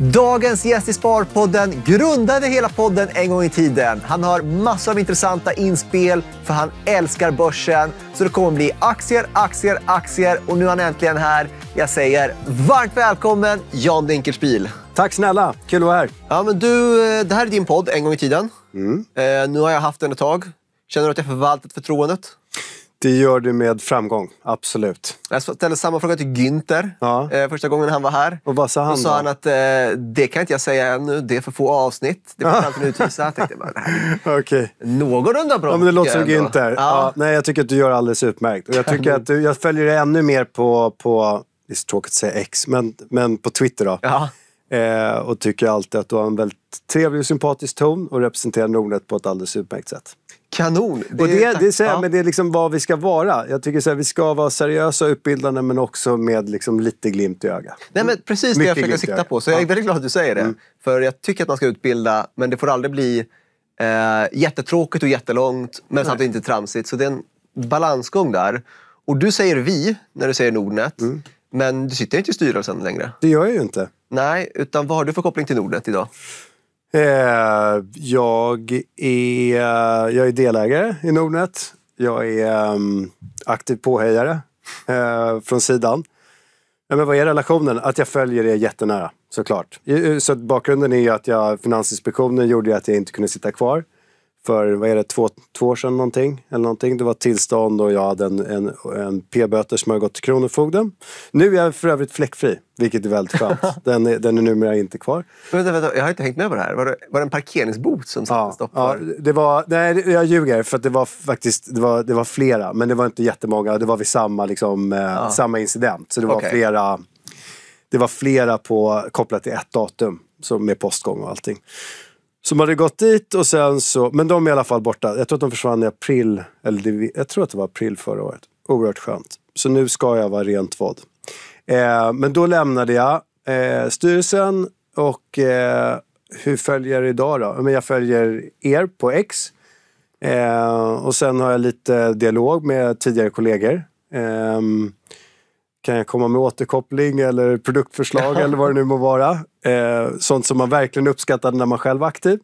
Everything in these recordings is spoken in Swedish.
Dagens gäst i Sparpodden grundade hela podden en gång i tiden. Han har massor av intressanta inspel, för han älskar börsen. Så det kommer bli aktier, aktier, aktier och nu är han äntligen här. Jag säger varmt välkommen Jan Dinkelspiel. Tack snälla, kul att vara här. Ja, men du, eh, det här är din podd, En gång i tiden. Mm. Eh, nu har jag haft den ett tag. Känner du att jag förvaltat förtroendet? Det gör du med framgång, absolut. Jag ställde samma fråga till Günther ja. eh, första gången han var här. Och vad sa han då? sa han att eh, det kan inte jag säga ännu, det är för få avsnitt. Det får framtiden utvisa. Jag tänkte bara, okay. någorlunda bra. Ja, men det låter som Günther. Ja. ja. nej, jag tycker att du gör alldeles utmärkt. Och jag, tycker att du, jag följer dig ännu mer på, på, det är så tråkigt att säga X, men, men på Twitter då. Ja. Eh, och tycker alltid att du har en väldigt trevlig och sympatisk ton och representerar Nordnet på ett alldeles utmärkt sätt. Kanon! Det, och det, det, är så ja. men det är liksom vad vi ska vara. Jag tycker så vi ska vara seriösa och utbildande men också med liksom lite glimt i ögat. Nej, men precis Mycket det jag försöker sikta på. Så jag är väldigt glad att du säger det. Mm. För jag tycker att man ska utbilda men det får aldrig bli eh, jättetråkigt och jättelångt men samtidigt inte tramsigt. Så det är en balansgång där. Och du säger vi när du säger Nordnet. Mm. Men du sitter inte i styrelsen längre. Det gör jag ju inte. Nej, utan vad har du för koppling till Nordnet idag? Eh, jag, är, jag är delägare i Nordnet. Jag är mm, aktiv påhejare eh, från sidan. men vad är relationen? Att jag följer det jättenära, såklart. Så bakgrunden är ju att jag, Finansinspektionen gjorde att jag inte kunde sitta kvar för, vad är det, två, två år sedan någonting, eller någonting. Det var tillstånd och jag hade en, en, en p-böter som har gått till Kronofogden. Nu är jag för övrigt fläckfri, vilket är väldigt skönt. den, är, den är numera inte kvar. vänta, vänta, jag har inte hängt med på det här. Var det, var det en parkeringsbot som satte ja, stopp? Ja, det var, nej, jag ljuger, för det var faktiskt det var, det var flera, men det var inte jättemånga. Det var vid samma, liksom, eh, ja. samma incident, så det var okay. flera det var flera på, kopplat till ett datum, så med postgång och allting. Som hade gått dit och sen så, men de är i alla fall borta. Jag tror att de försvann i april, eller jag tror att det var april förra året. Oerhört skönt. Så nu ska jag vara rent vad. Eh, men då lämnade jag eh, styrelsen och eh, hur följer jag idag då? Men jag följer er på X. Eh, och sen har jag lite dialog med tidigare kollegor. Ehm, kan jag komma med återkoppling eller produktförslag eller vad det nu må vara. Eh, sånt som man verkligen uppskattade när man själv var aktiv.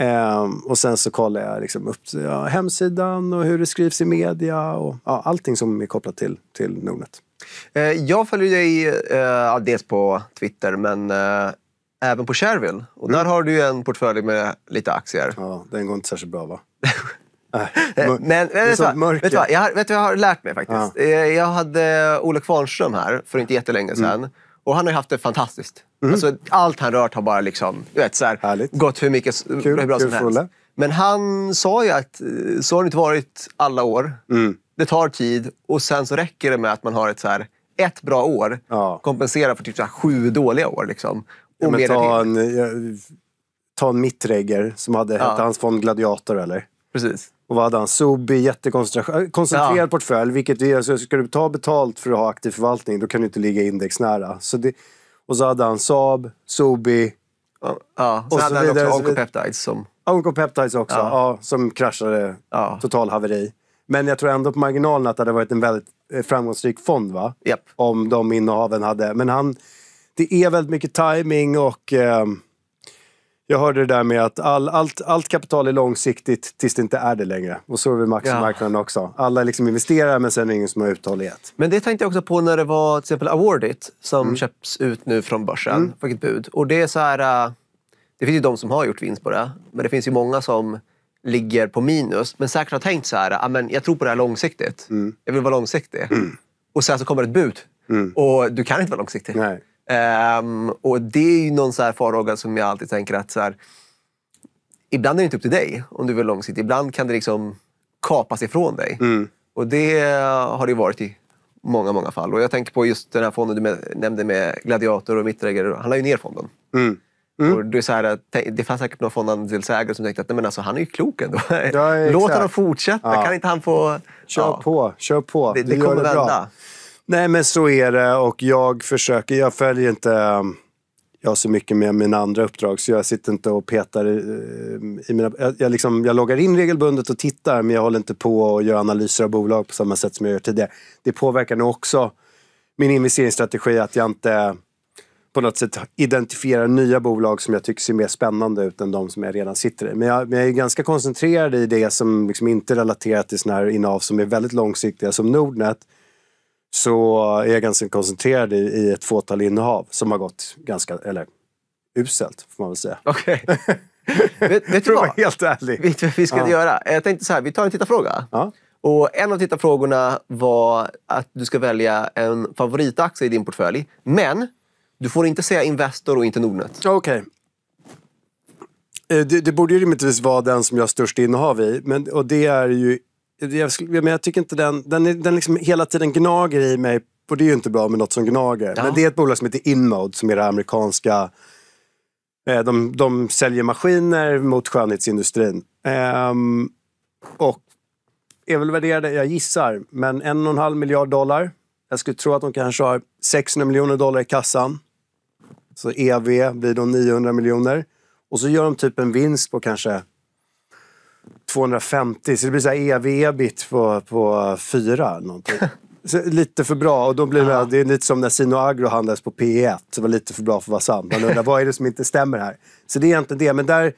Eh, och sen så kollar jag liksom upp ja, hemsidan och hur det skrivs i media och ja, allting som är kopplat till, till Nordnet. Eh, jag följer dig eh, dels på Twitter men eh, även på Shareville. Och mm. där har du ju en portfölj med lite aktier. Ja, den går inte särskilt bra va? Eh, men, men vet, vad, mörker. vet, vad, jag, har, vet vad jag har lärt mig faktiskt? Ja. Eh, jag hade Olle Kvarnström här för inte jättelänge mm. sedan. Mm. Och han har haft det fantastiskt. Mm. Alltså, allt han rört har bara liksom, du vet, så här, gått hur, mycket, kul, hur bra kul som helst. Men han sa ju att eh, så har det inte varit alla år. Mm. Det tar tid och sen så räcker det med att man har ett, så här, ett bra år. Ja. Kompensera för typ så här, sju dåliga år. Liksom. Och ja, ta, en, ja, ta en mittregger som hade ja. hette hans von Gladiator eller? Precis och vad hade han? Sobi, jättekoncentrerad eh, ja. portfölj. Vilket är, alltså, ska du ta betalt för att ha aktiv förvaltning, då kan du inte ligga indexnära. Så det, och så hade han Saab, Sobi, Ja, och så, så hade han också Oncopeptides. Som... Oncopeptides också, ja. ja. som kraschade. Ja. Total haveri. Men jag tror ändå på marginalen att det hade varit en väldigt eh, framgångsrik fond, va? Yep. Om de innehaven hade... Men han... Det är väldigt mycket timing och... Um, jag hörde det där med att all, allt, allt kapital är långsiktigt tills det inte är det längre. Och så är det med aktiemarknaden ja. också. Alla liksom investerar men sen är det ingen som har uthållighet. Men det tänkte jag också på när det var till exempel Awardit som mm. köps ut nu från börsen. Mm. Fick ett bud. Och det är så här... Äh, det finns ju de som har gjort vinst på det. Men det finns ju många som ligger på minus. Men säkert har tänkt så här, äh, jag tror på det här långsiktigt. Mm. Jag vill vara långsiktig. Mm. Och sen så kommer ett bud. Mm. Och du kan inte vara långsiktig. Nej. Um, och det är ju någon så farhåga som jag alltid tänker att så här, ibland är det inte upp till dig om du vill långsiktigt. Ibland kan det liksom kapas ifrån dig. Mm. Och det har det varit i många, många fall. Och jag tänker på just den här fonden du nämnde med Gladiator och Mitträgare. Han la ju ner fonden. Mm. Mm. Och det, är så här, det fanns säkert någon fondandelsägare som tänkte att nej, men alltså, han är ju klok ändå. Ja, Låt honom fortsätta. Ja. Kan inte han få... Kör ja. på, kör på. Det, det, det vända. Bra. Nej, men så är det och jag försöker, jag följer inte um, jag har så mycket med mina andra uppdrag så jag sitter inte och petar eh, i mina... Jag, jag, liksom, jag loggar in regelbundet och tittar men jag håller inte på och gör analyser av bolag på samma sätt som jag gör tidigare. Det påverkar nog också min investeringsstrategi att jag inte på något sätt identifierar nya bolag som jag tycker ser mer spännande ut än de som jag redan sitter i. Men jag, men jag är ganska koncentrerad i det som liksom inte relaterar till sådana här innehav som är väldigt långsiktiga som Nordnet så är jag ganska koncentrerad i, i ett fåtal innehav som har gått ganska, eller uselt får man väl säga. Okej. Okay. vet, vet du vad? Helt ärlig. Vet du vad vi ska ja. göra? Jag tänkte så här, vi tar en tittarfråga. Ja. Och en av tittarfrågorna var att du ska välja en favoritaktie i din portfölj. Men du får inte säga Investor och inte Nordnet. Okej. Okay. Eh, det, det, borde ju rimligtvis vara den som jag har störst innehav i. Men, och det är ju jag, men jag tycker inte den, den, den liksom hela tiden gnager i mig. Och det är ju inte bra med något som gnager. Ja. Men det är ett bolag som heter Inmode som är det amerikanska. Eh, de, de säljer maskiner mot skönhetsindustrin. Eh, och är väl värderade, jag gissar, men en och en halv miljard dollar. Jag skulle tro att de kanske har 600 miljoner dollar i kassan. Så EV blir då 900 miljoner. Och så gör de typ en vinst på kanske 250, så det blir så här ev-ebit på, på 4. lite för bra. Och då blir det, det är lite som när Sino Agro handlades på P1. Det var lite för bra för att vara sant. Man undrar, vad är det som inte stämmer här? Så det är egentligen det. Men där,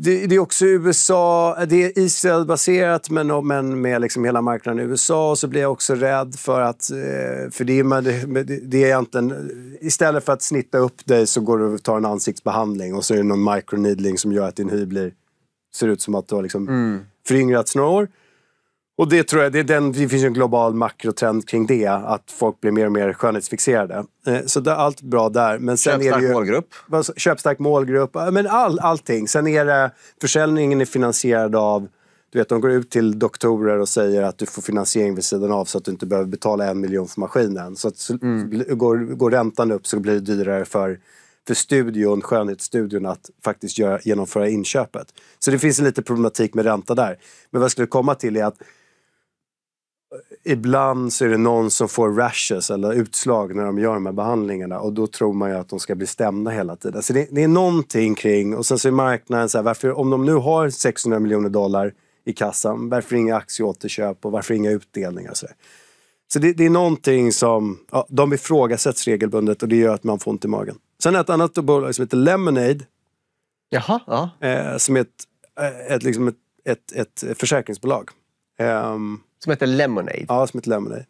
det, det är också USA, det är Israel-baserat men, men med liksom hela marknaden i USA. Och så blir jag också rädd för att, eh, för det är, det är egentligen, istället för att snitta upp dig så går du och tar en ansiktsbehandling och så är det någon microneedling som gör att din hy blir ser ut som att du har liksom mm. föryngrats några år. Och det tror jag, det, den, det finns en global makrotrend kring det. Att folk blir mer och mer skönhetsfixerade. Eh, så det, allt bra där. Men sen köpstark är det ju, målgrupp. köpstark målgrupp. Men all, allting. Sen är det, försäljningen är finansierad av du vet, de går ut till doktorer och säger att du får finansiering vid sidan av så att du inte behöver betala en miljon för maskinen. Så, att, mm. går, går räntan upp så blir det dyrare för för studion, skönhetsstudion att faktiskt göra, genomföra inköpet. Så det finns en liten problematik med ränta där. Men vad jag skulle komma till är att eh, ibland så är det någon som får rashes eller utslag när de gör de här behandlingarna och då tror man ju att de ska bli stämda hela tiden. Så det, det är någonting kring, och sen så är marknaden så här, varför, om de nu har 600 miljoner dollar i kassan, varför inga aktieåterköp och varför inga utdelningar? Så, så det, det, är någonting som, ja, de ifrågasätts regelbundet och det gör att man får ont i magen. Sen ett annat bolag som heter Lemonade. Jaha, ja. Eh, som är ett, eh, ett, liksom ett, ett, ett försäkringsbolag. Eh, som heter Lemonade? Ja, som heter Lemonade.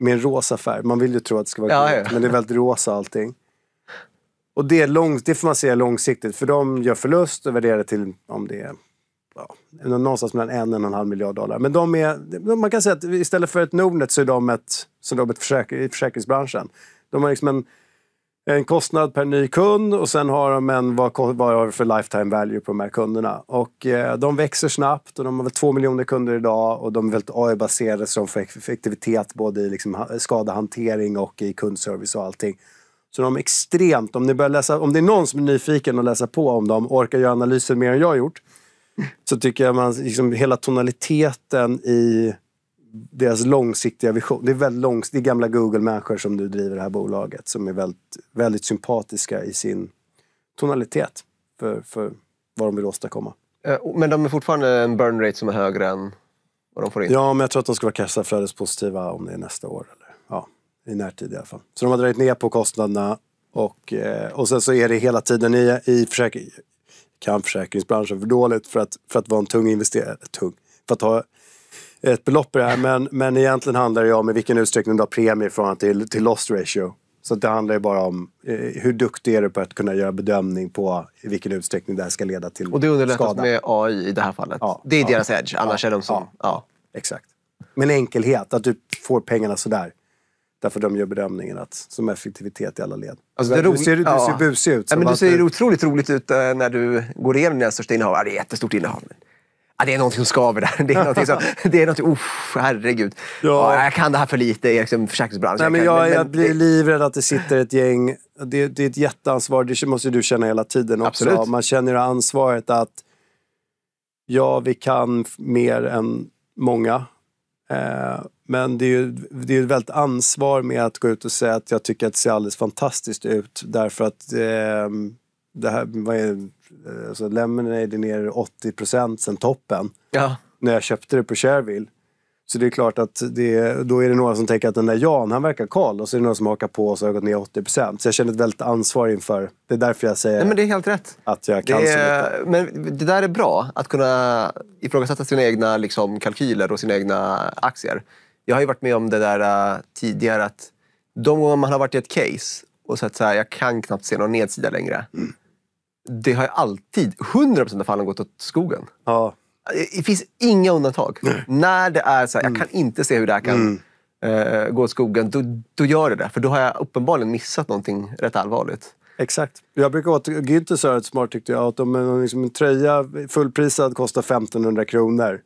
Med en rosa färg. Man vill ju tro att det ska vara ja, grönt, men det är väldigt rosa allting. Och det, är lång, det får man se långsiktigt, för de gör förlust och värderar till om det är ja, någonstans mellan en och en, halv miljard dollar. Men de är, man kan säga att istället för ett Nordnet så är de ett, så de ett försäk, i försäkringsbranschen. De har liksom en en kostnad per ny kund och sen har de en vad, vad har för lifetime value på de här kunderna. Och eh, de växer snabbt och de har väl två miljoner kunder idag och de är väldigt AI-baserade så de får effektivitet både i liksom skadehantering och i kundservice och allting. Så de är extremt, om, ni börjar läsa, om det är någon som är nyfiken och läsa på om dem, orkar göra analysen mer än jag har gjort, så tycker jag att liksom hela tonaliteten i deras långsiktiga vision. Det är, väldigt långs det är gamla Google-människor som nu driver det här bolaget som är väldigt, väldigt sympatiska i sin tonalitet för, för vad de vill åstadkomma. Eh, men de är fortfarande en burn rate som är högre än vad de får in? Ja, men jag tror att de ska vara kassaflödespositiva om det är nästa år. Eller, ja, I närtid i alla fall. Så de har dragit ner på kostnaderna och, eh, och sen så är det hela tiden i, i försäkring, kan försäkringsbranschen för dåligt för att, för att vara en tung investerare. Tung. För att ha ett belopp i det här. Men, men egentligen handlar det om i vilken utsträckning du har premie i förhållande till, till loss ratio. Så det handlar ju bara om eh, hur duktig är du på att kunna göra bedömning på i vilken utsträckning det här ska leda till skada. Och det underlättas skada. med AI i det här fallet. Ja, det är ja, deras edge, annars ja, är de som... Ja, ja. Exakt. Men enkelhet, att du får pengarna sådär. Därför de gör bedömningen att, som effektivitet i alla led. Alltså, du, ser, du ser busig ut. men du ser otroligt roligt ut eh, när du går igenom dina största innehav. Det är ett jättestort innehav. Ja, det är någonting som skaver där. Det är någonting som, det är någonting, usch, herregud. Ja. Ja, jag kan det här för lite i liksom, försäkringsbranschen. Nej, men jag, men, jag men, blir det... livrädd att det sitter ett gäng. Det, det, är ett jätteansvar. Det måste du känna hela tiden också. Absolut. Man känner ansvaret att ja, vi kan mer än många. Eh, men det är ju det är ett väldigt ansvar med att gå ut och säga att jag tycker att det ser alldeles fantastiskt ut därför att eh, det här, vad är alltså eh, Lemonade ner 80 procent sen toppen. Ja. När jag köpte det på Shareville. Så det är klart att det, då är det några som tänker att den där Jan, han verkar kall. Och så är det några som hakar på och så har jag gått ner 80 procent. Så jag känner ett väldigt ansvar inför... Det är därför jag säger Nej, men det är helt rätt. att jag kan det är, Men det där är bra, att kunna ifrågasätta sina egna liksom, kalkyler och sina egna aktier. Jag har ju varit med om det där uh, tidigare att de gånger man har varit i ett case och sett så här, jag kan knappt se någon nedsida längre. Mm det har ju alltid, 100% av fallen, gått åt skogen. Ja. Det finns inga undantag. Nej. När det är så här, jag mm. kan inte se hur det här kan mm. Uh, gå åt skogen, då, då gör det det. För då har jag uppenbarligen missat någonting rätt allvarligt. Exakt. Jag brukar åter... Günther sa ett smart tyckte jag, att om en, liksom en tröja fullprisad kostar 1500 kronor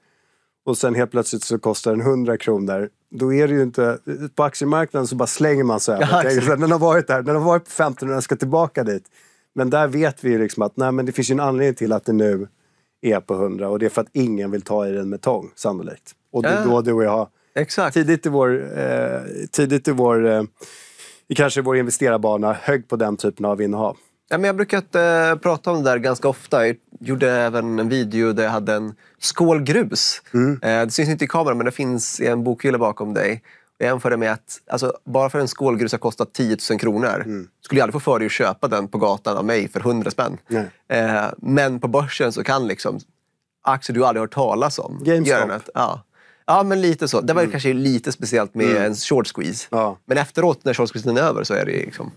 och sen helt plötsligt så kostar den 100 kronor. Då är det ju inte... På aktiemarknaden så bara slänger man sig över. Ja, den har varit där, den har varit på 1500, den ska tillbaka dit. Men där vet vi ju liksom att nej, men det finns ju en anledning till att det nu är på 100 och det är för att ingen vill ta i den med tång, sannolikt. Och det är ja. då du och jag, Exakt. tidigt i vår, eh, tidigt i vår eh, kanske vår investerarbana, högg på den typen av innehav. Ja, men jag brukar eh, prata om det där ganska ofta. Jag gjorde även en video där jag hade en skål grus. Mm. Eh, det syns inte i kameran, men det finns i en bokhylla bakom dig. Jag jämför det med att alltså, bara för en skål grus har kostat 10 000 kronor mm. skulle jag aldrig få för dig att köpa den på gatan av mig för 100 spänn. Eh, men på börsen så kan liksom aktier du aldrig hört talas om. GameStop. Ja. ja, men lite så. Det var mm. kanske lite speciellt med mm. en short squeeze. Ja. Men efteråt, när short squeezen är över, så är det liksom...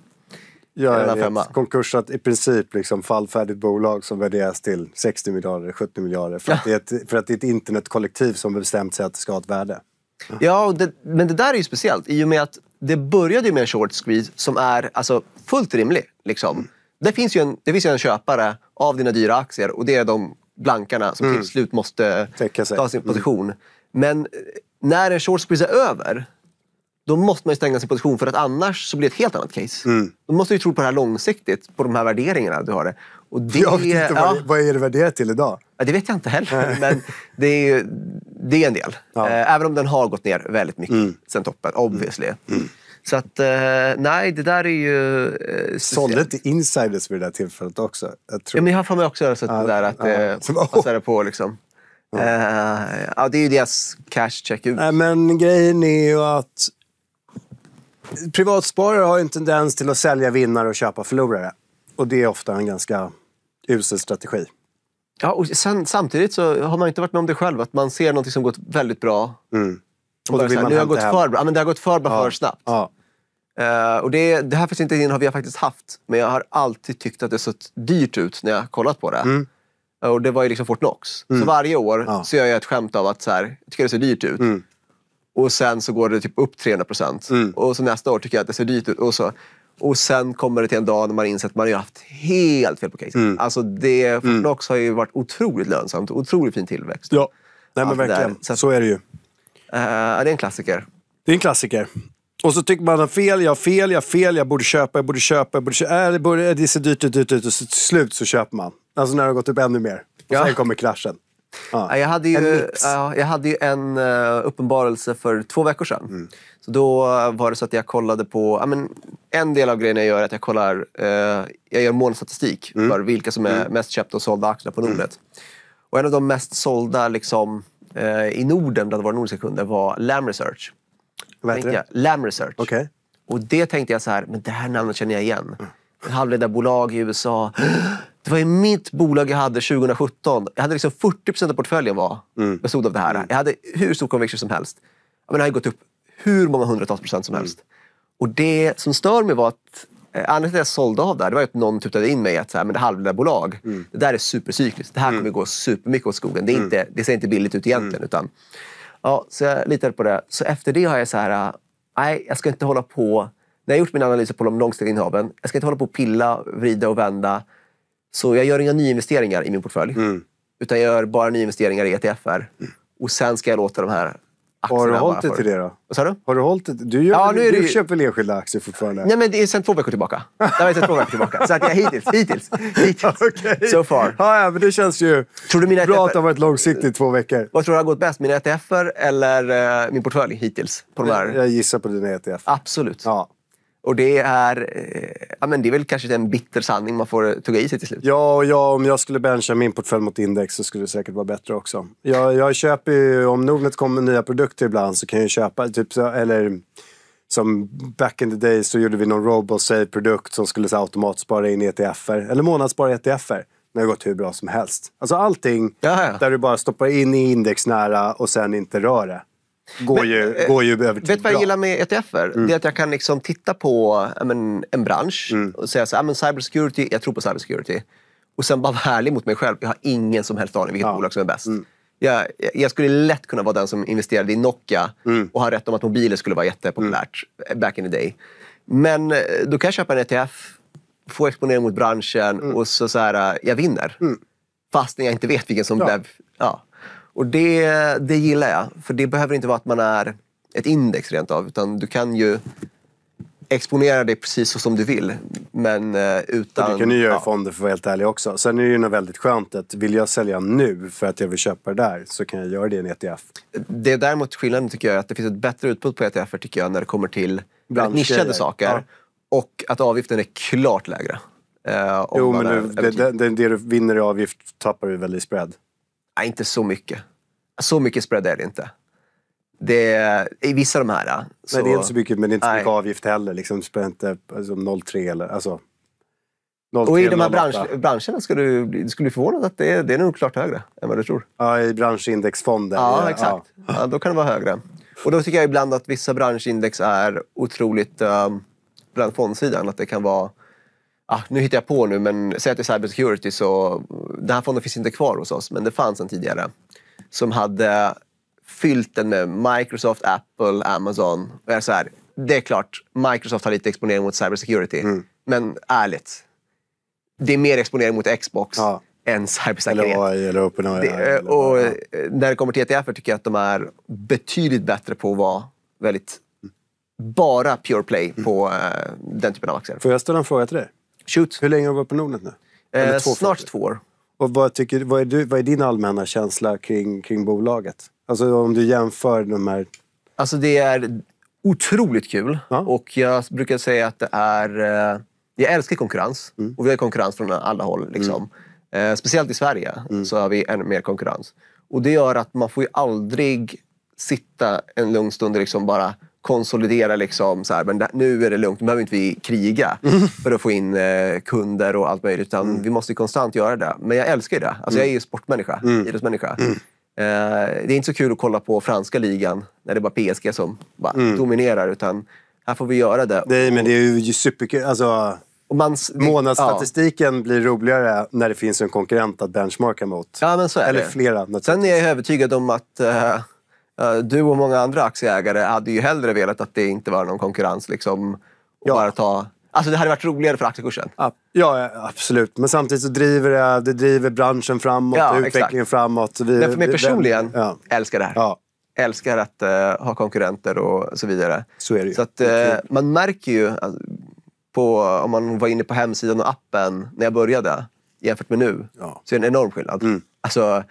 Ja, jag vet. i princip liksom fallfärdigt bolag som värderas till 60 miljarder, 70 miljarder. För, ja. att, det är ett, för att det är ett internetkollektiv som bestämt sig att det ska ha ett värde. Ja, det, men det där är ju speciellt i och med att det började ju med en short squeeze som är alltså, fullt rimlig. Liksom. Det, finns ju en, det finns ju en köpare av dina dyra aktier och det är de blankarna som mm. till slut måste ta sin mm. position. Men eh, när en short squeeze är över då måste man stänga sin position för att annars så blir det ett helt annat case. Mm. Då måste du tro på det här långsiktigt, på de här värderingarna du har. Det. Och det, jag vet inte, ja, vad, är det värderat till idag? Ja, det vet jag inte heller, men det är, det är en del. Ja. Eh, även om den har gått ner väldigt mycket mm. sen toppen, obviously. Mm. mm. Så att, eh, nej, det där är ju... Eh, Sålde inte insiders vid det där tillfället också? Jag tror. Ja, men jag har för mig också sett ja, det där att ja. det passade på. Liksom. Ja. Uh, ja, det är ju deras cash check ut. Nej, men grejen är ju att privatsparare har en tendens till att sälja vinnare och köpa förlorare. Och det är ofta en ganska usel strategi. Ja, och sen, samtidigt så har man inte varit med om det själv, att man ser något som gått väldigt bra. Mm. Och, då vill man nu hem. för Ja, men det har gått för bra ja. för snabbt. Ja. Uh, och det, det här försintelsen har vi faktiskt haft, men jag har alltid tyckt att det sett dyrt ut när jag kollat på det. Mm. Uh, och det var ju liksom Fortnox. Mm. Så varje år ja. så gör jag ett skämt av att så här, jag tycker det ser dyrt ut. Mm. Och sen så går det typ upp 300 procent. Mm. Och så nästa år tycker jag att det ser dyrt ut. Och, så. och sen kommer det till en dag när man inser att man har haft helt fel på caset. Mm. Alltså det, Fortnox mm. har ju varit otroligt lönsamt. Otroligt fin tillväxt. Ja, Nej, men verkligen. Så, så, är det ju. Uh, det är en klassiker. Det är en klassiker. Och så tycker man att fel, jag har fel, jag har fel, jag borde köpa, jag borde köpa, jag borde köpa. Äh, det, borde, det ser dyrt ut, dyrt ut och så till slut så köper man. Alltså när det har gått upp ännu mer. Och ja. sen kommer kraschen. Ja. Jag, hade ju, ja, jag hade ju en eh, uppenbarelse för två veckor sedan. Mm. Så då var det så att jag kollade på... Ja, men en del av grejen jag gör är att jag kollar... Eh, jag gör månadsstatistik mm. för vilka som är mm. mest köpta och sålda aktier. på mm. Nordnet. Och en av de mest sålda liksom, eh, i Norden bland våra nordiska kunder var Lam Research. Vad heter det? Lam Research. Okay. Och det tänkte jag så här, men det här namnet känner jag igen. Mm. Halvledarbolag i USA. Det var ju mitt bolag jag hade 2017. Jag hade liksom 40 av portföljen var, mm. bestod av det här. Mm. Jag hade hur stor conviction som helst. Men det har gått upp hur många hundratals procent som mm. helst. Mm. Och det som stör mig var att eh, Anledningen till att jag sålde av där, det var att någon tutade in mig i att så här, men det halvlilla bolag, mm. det där är supercykliskt. Det här mm. kommer gå supermycket åt skogen. Det, är inte, det ser inte billigt ut egentligen. Utan, ja, så jag litade på det. Så efter det har jag så här, nej, jag ska inte hålla på. När jag gjort min analys på de långsiktiga innehaven, jag ska inte hålla på och pilla, vrida och vända. Så jag gör inga nyinvesteringar i min portfölj. Mm. Utan jag gör bara nyinvesteringar i ETFer. Mm. Och sen ska jag låta de här aktierna Har du hållit dig till det då? Vad sa du? Har du hållit dig? Du, gör, ja, nu är du, det... köper väl enskilda aktier fortfarande? Nej, men det är sen två veckor tillbaka. Det har jag två veckor tillbaka. Så att jag hittills, hittills, hittills. okay. So far. Ja, ja, men det känns ju tror du mina bra e att det har varit långsiktigt två veckor. Vad tror du har gått bäst? Mina ETFer eller uh, min portfölj hittills? På de här? Jag, jag gissar på dina ETF. Absolut. Ja. Och det är, eh, ja, men det är väl kanske en bitter sanning man får tugga i sig till slut. Ja, och ja, om jag skulle bencha min portfölj mot index så skulle det säkert vara bättre också. Jag, jag köper ju, om Nordnet kommer med nya produkter ibland så kan jag köpa, typ, eller som back in the day så gjorde vi någon RoboSave-produkt som skulle så automatspara in ETFer, eller månadsspara ETFer. Det har gått hur bra som helst. Alltså allting Jaha. där du bara stoppar in i indexnära och sen inte rör det. Går, men, ju, eh, går ju över tid Vet du vad jag gillar med ETFer? Mm. Det är att jag kan liksom titta på men, en bransch mm. och säga så men cybersecurity, jag tror på cybersecurity. Och sen bara vara härlig mot mig själv. Jag har ingen som helst aning vilket ja. bolag som är bäst. Mm. Jag, jag, skulle lätt kunna vara den som investerade i Nokia mm. och ha rätt om att mobiler skulle vara jättepopulärt mm. back in the day. Men eh, då kan jag köpa en ETF, få exponering mot branschen mm. och så, så här, eh, jag vinner. Fastän jag inte vet vilken som ja. blev... Ja. Och det, det gillar jag, för det behöver inte vara att man är ett index rent av, utan du kan ju exponera dig precis så som du vill. Men eh, utan... Och det kan du göra ja. i fonder för att vara helt ärlig också. Sen är det ju något väldigt skönt att vill jag sälja nu för att jag vill köpa det där så kan jag göra det i en ETF. Det är däremot skillnaden tycker jag, är att det finns ett bättre utbud på ETFer tycker jag när det kommer till nischade saker. Ja. Och att avgiften är klart lägre. Eh, jo, men nu, det, det, det, du vinner i avgift tappar du väldigt spread. Nej, inte så mycket. Så mycket spread är det inte. Det är, I vissa av de här... Så, men det är inte så mycket, men det är inte så mycket avgift heller. Liksom, spread inte alltså, 0,3 eller... Alltså, 03, och i de här bransch, branscherna skulle du, du skulle bli förvånad att det är, det är nog klart högre än vad du tror. Ja, i branschindexfonder. Ja, exakt. Ja. ja. då kan det vara högre. Och då tycker jag ibland att vissa branschindex är otroligt... Um, eh, bland fondsidan, att det kan vara ah, nu hittar jag på nu, men säg att det är cybersecurity så den här fonden finns inte kvar hos oss, men det fanns en tidigare som hade fyllt den med Microsoft, Apple, Amazon. Och jag är så här, det är klart, Microsoft har lite exponering mot cybersecurity, mm. men ärligt, det är mer exponering mot Xbox. Ja än cybersäkerhet. Eller AI eller OpenAI. Det, eh, och ja. när det kommer till ETF tycker jag att de är betydligt bättre på att vara väldigt bara pure play mm. på mm. den typen av aktier. Får jag ställa en fråga till dig? Shoot. Hur länge har du varit på Nordnet nu? Eh, två snart två år. Och vad, tycker, vad, är du, vad är din allmänna känsla kring, kring bolaget? Alltså om du jämför de här... Alltså det är otroligt kul. Ja. Och jag brukar säga att det är... Eh, jag älskar konkurrens. Mm. Och vi har konkurrens från alla håll. Liksom. Mm. Eh, speciellt i Sverige mm. så har vi ännu mer konkurrens. Och det gör att man får ju aldrig sitta en lugn stund och liksom bara konsolidera liksom, så här, men nu är det lugnt, nu behöver inte vi kriga mm. för att få in eh, kunder och allt möjligt. Utan mm. Vi måste konstant göra det. Men jag älskar ju det. Alltså, Jag är ju mm. sportmänniska, mm. idrottsmänniska. Mm. Eh, det är inte så kul att kolla på franska ligan när det bara PSG som bara mm. dominerar. Utan här får vi göra det. Nej, men det är ju superkul. Alltså... Och man, Månadsstatistiken ja. blir roligare när det finns en konkurrent att benchmarka mot. Ja, men så är Eller det. flera. Sen är jag övertygad om att eh, Eh, du och många andra aktieägare hade ju hellre velat att det inte var någon konkurrens. Liksom, och ja. bara ta... Alltså det hade varit roligare för aktiekursen. Ja, absolut. Men samtidigt så driver det, det driver branschen framåt, ja, utvecklingen exakt. framåt. Vi, Men för mig personligen, vi, ja. älskar det här. Ja. Älskar att uh, ha konkurrenter och så vidare. Så är det ju. Så att, uh, man märker ju, alltså, på, om man var inne på hemsidan och appen när jag började jämfört med nu, ja. så är det en enorm skillnad. Mm. Alltså,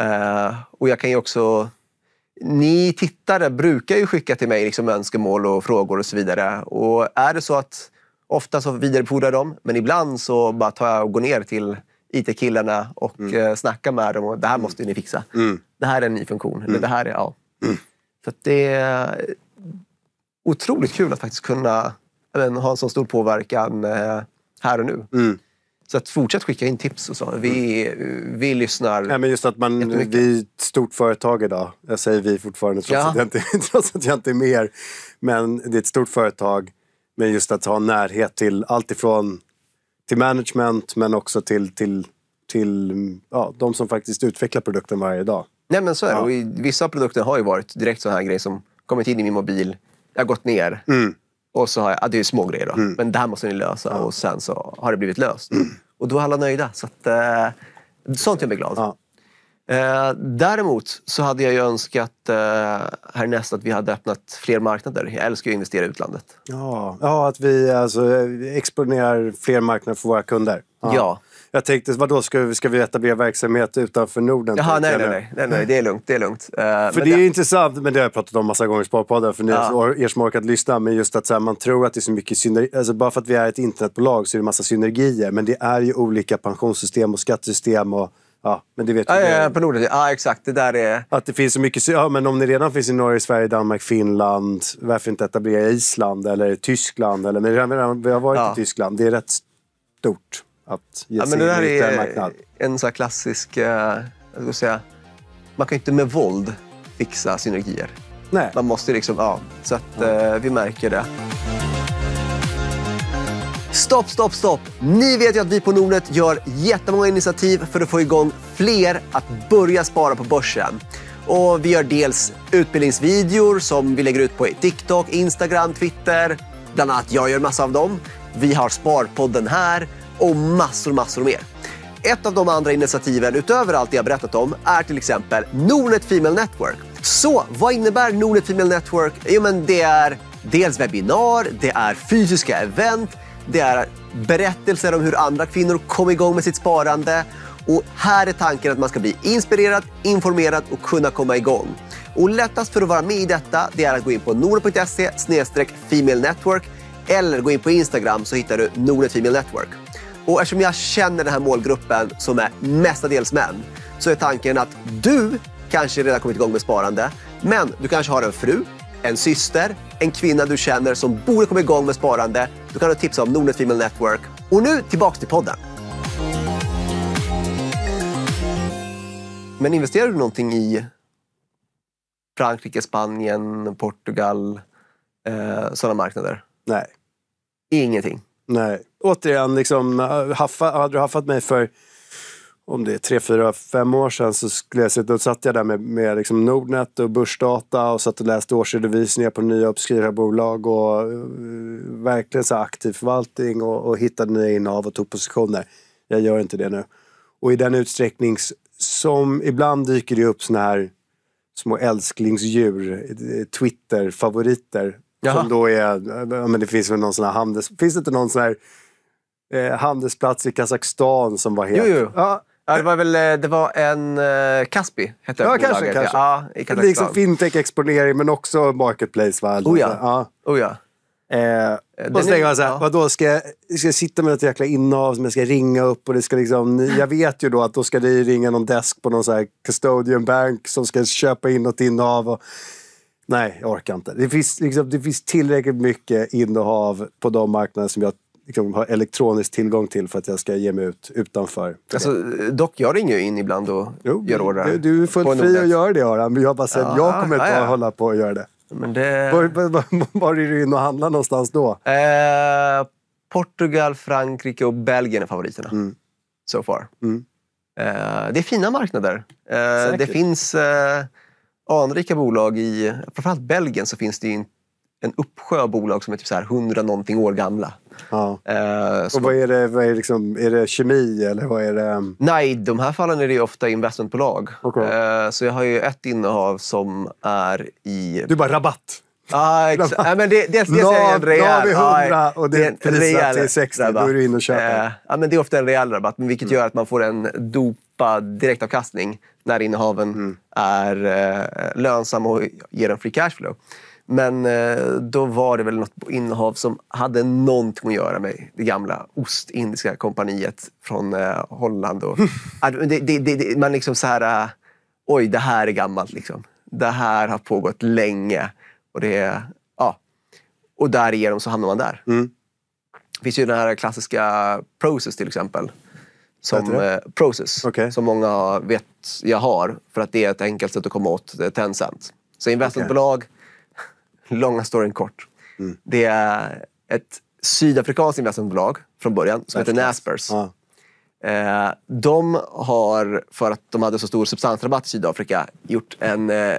uh, och jag kan ju också ni tittare brukar ju skicka till mig liksom önskemål och frågor och så vidare. Och är det så att ofta så vidarebefordrar dem, men ibland så bara tar jag och går ner till IT-killarna och mm. Eh, snackar med dem. Och, det här mm. måste ni fixa. Mm. Det här är en ny funktion. Mm. det här är, ja. Mm. Så det är otroligt kul att faktiskt kunna men, ha en så stor påverkan eh, här och nu. Mm. Så att fortsätt skicka in tips och så. Vi, vi lyssnar ja, men just att man, Vi är ett stort företag idag. Jag säger vi fortfarande trots, ja. att jag inte, trots att jag inte är med er. Men det är ett stort företag. Men just att ha närhet till allt ifrån till management men också till, till, till ja, de som faktiskt utvecklar produkten varje dag. Nej men så är det. Och vissa produkter har ju varit direkt sådana här grejer som kommit in i min mobil, jag har gått ner. Mm. Och så har jag, ah, det är små grejer då, mm. men det här måste ni lösa. Ja. Och sen så har det blivit löst. Mm. Och då är alla nöjda. Så att, eh, sånt jag mig glad. Ja. Eh, däremot så hade jag ju önskat eh, härnäst att vi hade öppnat fler marknader. Jag älskar ju att investera i utlandet. Ja, ja att vi alltså, eh, exponerar fler marknader för våra kunder. Ja. ja. Jag tänkte, vadå, ska vi, ska vi etablera verksamhet utanför Norden? Jaha, nej, nej, nej, nej, det är lugnt. Det är lugnt. Uh, för det är intressant, men det har jag pratat om massa gånger i Sparpodden, för ni, ja. er som orkat lyssna, men just att så här, man tror att det är så mycket synergier, alltså bara för att vi är ett internetbolag så är det massa synergier, men det är ju olika pensionssystem och skattesystem och Ja, men det vet ja, ja, ja, på Norden. Ja, exakt. Det där är... Att det finns så mycket... Ja, men om ni redan finns i Norge, Sverige, Danmark, Finland. Varför inte etablera Island eller Tyskland? Eller, men vi har varit ja. i Tyskland. Det är rätt stort att ge ja, sig men det in i en marknad? En så klassisk... Eh, jag ska säga, man kan inte med våld fixa synergier. Nej. Man måste liksom... Ja, så att mm. vi märker det. Stopp, stopp, stopp! Ni vet ju att vi på Nordnet gör jättemånga initiativ för att få igång fler att börja spara på börsen. Och vi gör dels utbildningsvideor som vi lägger ut på TikTok, Instagram, Twitter. Bland annat jag gör massa av dem. Vi har Sparpodden här och massor, massor mer. Ett av de andra initiativen utöver allt jag berättat om är till exempel Nordnet Female Network. Så vad innebär Nordnet Female Network? Jo, men det är dels webbinar, det är fysiska event, det är berättelser om hur andra kvinnor kom igång med sitt sparande. Och här är tanken att man ska bli inspirerad, informerad och kunna komma igång. Och lättast för att vara med i detta det är att gå in på nordnet.se Female Network eller gå in på Instagram så hittar du Nordnet Female Network. Och eftersom jag känner den här målgruppen som är mestadels män så är tanken att du kanske redan kommit igång med sparande. Men du kanske har en fru, en syster, en kvinna du känner som borde komma igång med sparande. Då kan du tipsa om Nordnet Female Network. Och nu tillbaka till podden. Men investerar du någonting i Frankrike, Spanien, Portugal, eh, sådana marknader? Nej. Ingenting? Nej. Återigen, liksom, haffa, hade du haffat mig för om det är tre, fyra, fem år sedan så skulle jag, då satt jag där med, med liksom Nordnet och börsdata och satt och läste årsredovisningar på nya obskyra bolag och uh, verkligen så aktiv förvaltning och, och hittade nya innehav och tog positioner. Jag gör inte det nu. Och i den utsträckning som ibland dyker det upp såna här små älsklingsdjur, eh, Twitter-favoriter Jaha. Som då är, men det finns väl någon sån här handels... Finns det inte någon sån här eh, handelsplats i Kazakstan som var helt... Jo, jo. Ja. Ja, det var väl eh, det var en uh, Kaspi, hette ja, bolaget. Kanske, kanske. Ja, i liksom Kazakstan. Liksom fintech-exponering men också marketplace. Va? Oh ja. Alltså, ja. Oh, ja. Eh, och så tänker man så här, ja. vadå, ska jag, ska jag sitta med något jäkla innehav som jag ska ringa upp och det ska liksom, jag vet ju då att då ska det ringa någon desk på någon så här custodian bank som ska köpa in något innehav. Och, Nej, jag orkar inte. Det finns, liksom, det finns tillräckligt mycket innehav på de marknader som jag liksom, har elektronisk tillgång till för att jag ska ge mig ut utanför. Alltså, dock, jag ringer ju in ibland och jo, gör ordrar. Du, du är fullt fri att göra det Aran, jag bara säger att jag kommer inte hålla på och göra det. Men det... Var, var, var är du inne och handlar någonstans då? Eh, Portugal, Frankrike och Belgien är favoriterna. Mm. So far. Mm. Eh, det är fina marknader. Eh, det finns... Eh, anrika bolag i framförallt Belgien så finns det en uppsjö av bolag som är typ så här 100 någonting år gamla. Ja. Uh, och vad är det? Vad är, liksom, är det kemi eller vad är det? Nej, i de här fallen är det ofta investmentbolag. Okay. Uh, eh, så jag har ju ett innehav som är i... Du bara rabatt? Ah, ja, men det, dels, jag är en rejäl... Nu har vi 100 och det, det är prisat till 60, rabatt. då är du inne och köper. Eh, ja, men det är ofta en rejäl rabatt, men vilket mm. gör att man får en dopad direktavkastning när innehaven mm. är eh, lönsamma och ger en free cashflow. Men eh, då var det väl något innehav som hade någonting att göra med det gamla Ostindiska kompaniet från eh, Holland. Och, det, det, det, man liksom så här... Eh, Oj, det här är gammalt. Liksom. Det här har pågått länge och, det är, ja. och därigenom så hamnar man där. Mm. Det finns ju den här klassiska Process till exempel. Som, eh, process, okay. som många vet jag har. För att det är ett enkelt sätt att komma åt eh, Tencent. Så investmentbolag, okay. långa storyn kort. Mm. Det är ett sydafrikanskt investmentbolag från början som That's heter Naspers. Ah. Eh, de har, för att de hade så stor substansrabatt i Sydafrika, gjort en eh,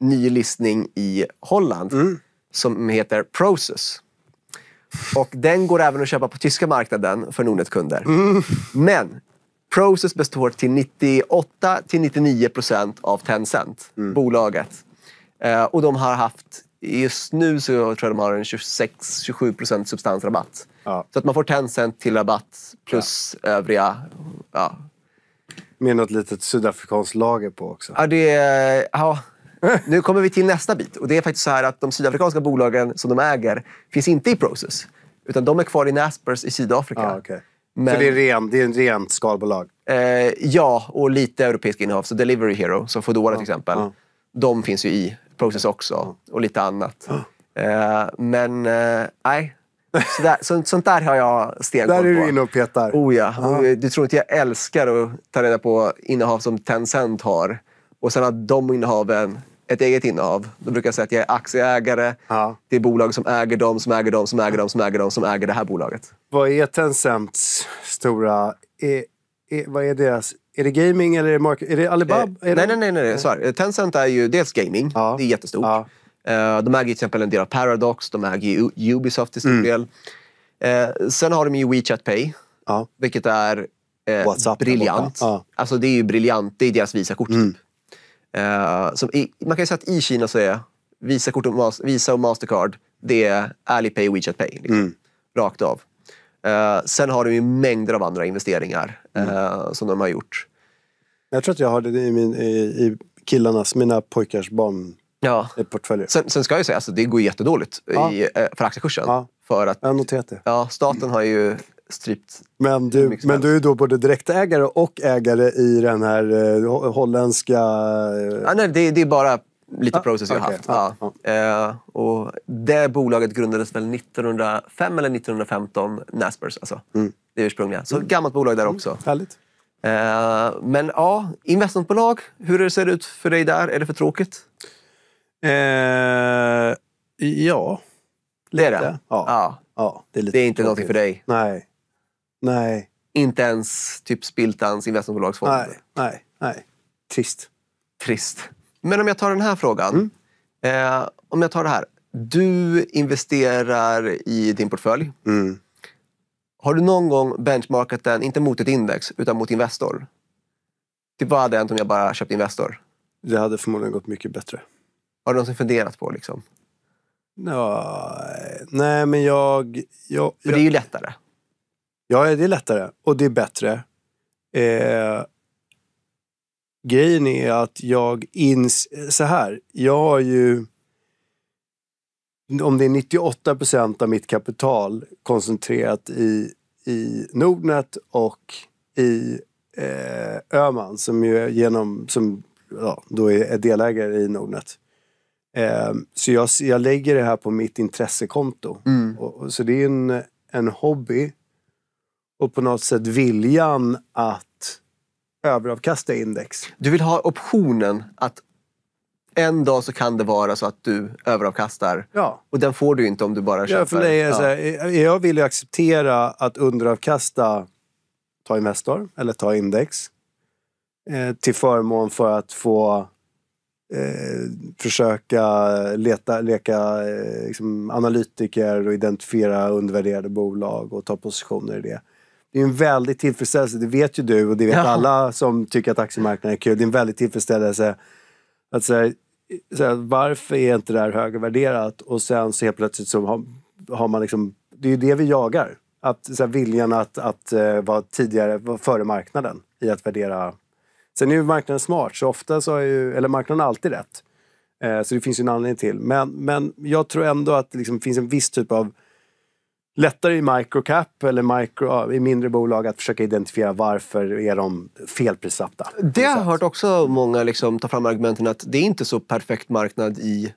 ny listning i Holland mm. som heter Process. Och den går även att köpa på tyska marknaden för Nordnet-kunder. Mm. Men Process består till 98 till 99 procent av Tencent, mm. bolaget. Eh, och de har haft, just nu så tror jag de har en 26-27 procent substansrabatt. Ja. Så att man får Tencent till rabatt plus ja. övriga ja, med något litet sydafrikanskt lager på också. Ja, det ja, nu kommer vi till nästa bit. Och Det är faktiskt så här att de sydafrikanska bolagen som de äger finns inte i Process. Utan de är kvar i Naspers i Sydafrika. Ah, okay. Men, så det är, ren, det är en rent skalbolag? Eh, ja, och lite europeiska innehav. Så Delivery Hero, som Foodora ah, till exempel. Ah. De finns ju i Process ah. också. Och lite annat. Ah. Eh, men eh, nej, eh, så där, så, sånt där har jag stenkoll på. Där är du inne och petar. Oh ja. Ah. Eh, du tror inte jag älskar att ta reda på innehav som Tencent har och sen att de innehaven ett eget innehav. Då brukar jag säga att jag är aktieägare ja. till bolag som äger dem, som äger dem, som äger dem, som äger dem, som äger det här bolaget. Vad är Tencents stora... Är, e, är, e, vad är deras... Är det gaming eller är det, är det Alibaba? Eh, är nej, det? nej, nej, nej, nej. Sorry. Tencent är ju dels gaming. Ja. Det är jättestort. Ja. Eh, de äger till exempel en del av Paradox. De äger Ubisoft till stor mm. del. Eh, sen har de ju WeChat Pay, vilket är eh, briljant. Alltså det är ju briljant. Det är deras Visakort. Mm. Typ. Uh, i, man kan säga att i Kina så är Visa-kort och, Visa och Mastercard, det är Alipay och WeChat Pay. Liksom. Mm. Rakt av. Uh, sen har de ju mängder av andra investeringar mm. Eh, som de har gjort. Jag tror att jag har det i, min, i, i killarnas, mina pojkars barn ja. portföljer. Sen, sen, ska jag ju säga, alltså, det går jättedåligt ja. i, för aktiekursen. Ja. För att, jag har noterat det. Ja, staten har ju strypt. Men du, men du är då både direktägare och ägare i den här eh, holländska... Ah, nej, det, det är bara lite ah, process jag har haft. Ah, ah. Eh, och det bolaget grundades väl 1905 eller 1915, Naspers alltså. Mm. Det ursprungliga. Så mm. gammalt bolag där mm. också. Mm. Härligt. Eh, men ja, investmentbolag. Hur ser det ut för dig där? Är det för tråkigt? Eh, ja. Lite. Det är det? Ja. ja. ja. det är, det är inte någonting för dig? Nej. Nej. Inte ens typ Spiltans investmentbolagsfond. Nej, nej, nej. Trist. Trist. Men om jag tar den här frågan. Mm. Eh, om jag tar det här. Du investerar i din portfölj. Mm. Har du någon gång benchmarkat den, inte mot ett index, utan mot Investor? Typ vad hade hänt om jag bara köpt Investor? Det hade förmodligen gått mycket bättre. Har du någonsin funderat på liksom? Ja, nej, men jag... jag För det är ju lättare. Ja, det är lättare och det är bättre. Eh, grejen är att jag ins... Så här, jag har ju... Om det är 98 procent av mitt kapital koncentrerat i, i Nordnet och i eh, Öman som ju genom, som ja, då är delägare i Nordnet. Eh, så jag, jag lägger det här på mitt intressekonto. Mm. Och, så det är en, en hobby och på något sätt viljan att överavkasta index. Du vill ha optionen att en dag så kan det vara så att du överavkastar. Ja. Och den får du inte om du bara köper. Ja, för det är så här, ja. Jag vill ju acceptera att underavkasta ta Investor eller ta index eh, till förmån för att få eh, försöka leta, leka eh, liksom analytiker och identifiera undervärderade bolag och ta positioner i det det är en väldig tillfredsställelse, det vet ju du och det vet ja. alla som tycker att aktiemarknaden är kul. Det är en väldig tillfredsställelse att säga, säga varför är inte det här högre värderat? Och sen så helt plötsligt så har, har man liksom, det är ju det vi jagar. Att, så här, viljan att, att uh, vara tidigare, vara före marknaden i att värdera. Sen är ju marknaden smart, så ofta så har ju, eller marknaden har alltid rätt. Uh, så det finns ju en anledning till. Men, men jag tror ändå att det liksom finns en viss typ av lättare i microcap eller micro, i mindre bolag att försöka identifiera varför är de felprissatta. Det har jag hört också många liksom ta fram argumenten att det är inte så perfekt marknad i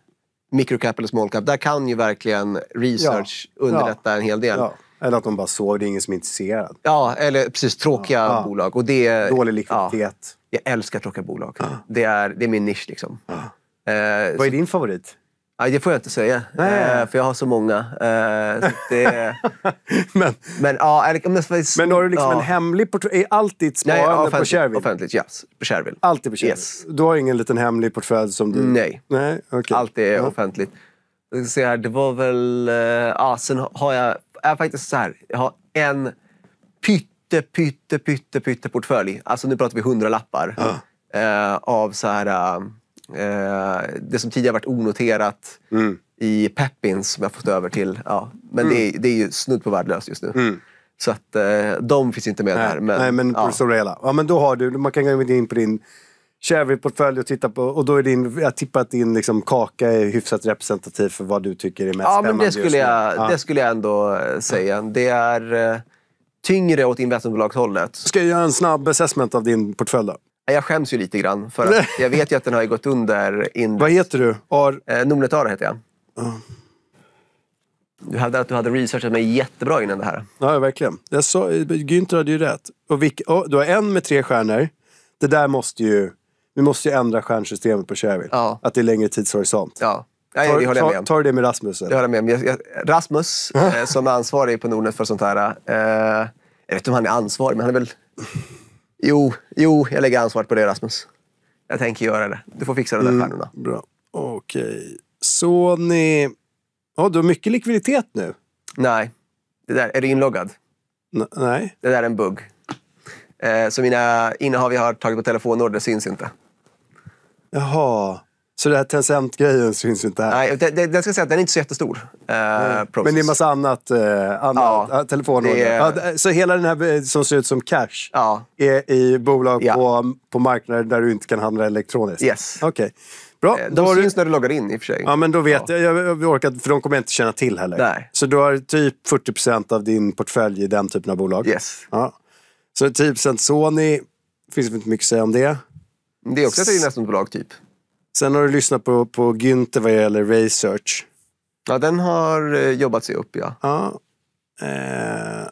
microcap eller small cap. Där kan ju verkligen research ja, underlätta ja, en hel del. Ja. Eller att de bara såg det är ingen som är intresserad. Ja, eller precis tråkiga bolag. Och det, Dålig likviditet. jag älskar tråkiga bolag. Det, är, det är min nisch liksom. Eh, Vad är din favorit? Nej, det får jag inte säga. Nej. Eh, för jag har så många. Eh, det... men, men, ja, men, men har du liksom ja. en hemlig portfölj? Är allt ditt sparande Nej, offentligt, på Shareville? offentligt. Yes. På Shareville. Alltid på Shareville? Yes. Du har ingen liten hemlig portfölj som du... Nej. Nej? Okay. Allt är ja. offentligt. det var väl... Eh, ja, sen har jag... Jag faktiskt så här. Jag har en pytte, pytte, pytte, pytte portfölj. Alltså nu pratar vi hundralappar. Ja. av så här... Eh, det som tidigare varit onoterat mm. i Peppins som jag fått över till. Ja, men mm. det, är, det är ju snudd på värdelöst just nu. Mm. Så att eh, de finns inte med Nej. här. Men, Nej, men ja. på det stora hela. Ja, men då har du, man kan gå in på din Chevy-portfölj och titta på och då är din, jag tippar att din liksom kaka är hyfsat representativ för vad du tycker är mest ja, men det skulle, jag, ja. det skulle jag ändå eh, säga. Det är tyngre åt investmentbolagshållet. Ska jag göra en snabb assessment av din portfölj då? Jag skäms ju lite grann för att jag vet ju att den har gått under. In... Vad heter du? Ar... Eh, Ara heter jag. Uh. Du hävdar att du hade researchat mig jättebra innan det här. Ja, verkligen. Jag sa, Günther hade ju rätt. Och vilk, oh, du har en med tre stjärnor. Det där måste ju... Vi måste ju ändra stjärnsystemet på Cherville. Ja. Att det är längre tidshorisont. Ja. Ja, ja, det håller Tar du det med Rasmus? Det håller jag med om. Jag, Rasmus, eh, som är ansvarig på Nordnet för sånt här. Eh, jag vet inte om han är ansvarig, men han är väl Jo, jo, jag lägger ansvaret på dig Rasmus. Jag tänker göra det. Du får fixa de där mm, stjärnorna. Bra. Okej. Okay. Så ni... Ja, du har mycket likviditet nu. Nej. Det där, är du inloggad? N nej. Det där är en bugg. Eh, så mina innehav jag har tagit på telefonorder syns inte. Jaha. Så den här Tencent-grejen syns inte här? Nej, det, det, jag ska säga att den är inte så jättestor. Eh, mm. Men det är massa annat? Eh, annat ja, telefonorder? Är... Ja, så hela den här eh, som ser ut som cash ja. är i bolag ja. på, på marknader där du inte kan handla elektroniskt? Yes. Okay. Bra. De eh, då syns du... när du loggar in i och för sig. Ja, men då vet ja. jag. jag, orkar, för de kommer jag inte känna till heller. Nej. Så du har typ 40 av din portfölj i den typen av bolag? Yes. Ja. Så 10 Sony, finns det inte mycket att säga om det. Det är också ett investmentbolag typ. Sen har du lyssnat på, på Günther vad gäller research. Ja, den har eh, jobbat sig upp ja. ja. Eh,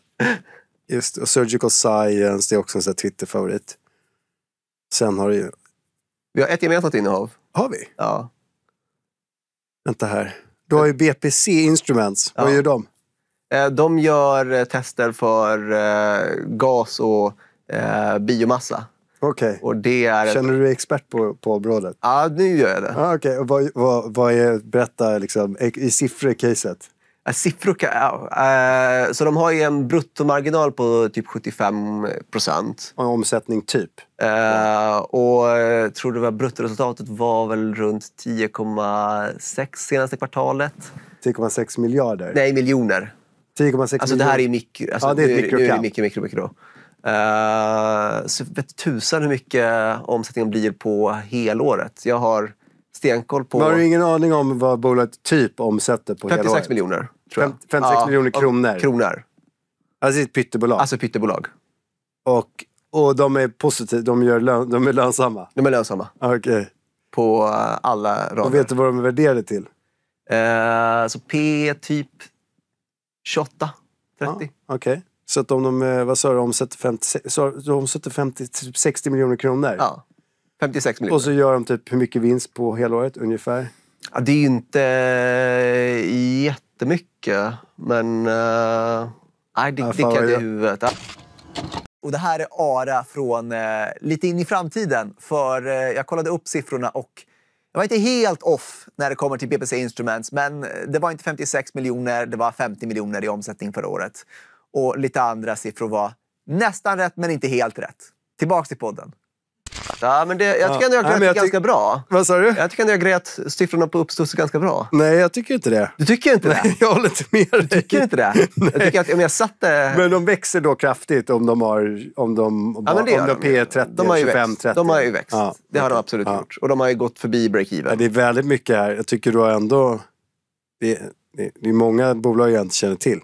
just och Surgical Science, det är också en sån Twitter-favorit. Sen har du ju... Vi har ett gemensamt innehav. Har vi? Ja. Vänta här. Du har ju BPC Instruments. Ja. Vad gör de? Eh, de gör eh, tester för gas och biomassa. Okej. Okay. Känner du dig expert på, på området? Ja, nu gör jag det. Ah, okay. Och vad, vad, vad är, berätta liksom, i siffror caset. Siffror, ja. Eh, så de har ju en bruttomarginal på typ 75 procent. Och omsättning typ? Eh, och eh, tror det var bruttoresultatet var väl runt 10,6 senaste kvartalet. 10,6 miljarder? Nej, miljoner. 10,6 alltså Det här är mikro, alltså, ja, det är ett mikrokap. Nu, nu är det mikro, mikro, mikro. Uh, så vet tusan hur mycket omsättningen blir på helåret. Jag har stenkoll på... Men har du ingen aning om vad bolaget typ omsätter på 56 helåret? miljoner. Tror jag. 56 ja, miljoner kronor? Kronor. Alltså ett pyttebolag? Alltså pyttebolag. Och, och de är positiva, de, gör lön, de är lönsamma? De är lönsamma. Okej. Okay. På eh, alla rader. Och vet du vad de är värderade till? Uh, så P typ 28, 30. Ah, Okej. Okay. Så att om de, eh, vad sa du, omsätter 50, så omsätter 50, 60 typ miljoner kronor. Ja. 56 miljoner. Och så gör de typ hur mycket vinst på helåret ungefär? Ja, det är ju inte eh, jättemycket, men... Uh, nej, det, ja, det kan i huvudet. Ja. Och det här är Ara från eh, lite in i framtiden. För eh, jag kollade upp siffrorna och jag var inte helt off när det kommer till BBC Instruments, men det var inte 56 miljoner, det var 50 miljoner i omsättning förra året och lite andra siffror var nästan rätt, men inte helt rätt. Tillbaks till podden. Ja, men det, jag tycker ändå jag grät ganska bra. Vad sa du? Jag tycker ändå jag grät siffrorna på uppstuds ganska bra. Nej, jag tycker inte det. Du tycker inte Nej, det? Jag håller inte med dig. Du tycker inte det? Nej. Jag tycker att jag satt... Äh... Men de växer då kraftigt om de har... Om de, om, ja, om de, de är 30, de har 25, växt. 30. De har ju växt. Ja, det har de absolut ja. gjort. Och de har ju gått förbi break-even. Ja, det är väldigt mycket här. Jag tycker du har ändå... Det, det, det är många bolag jag inte känner till.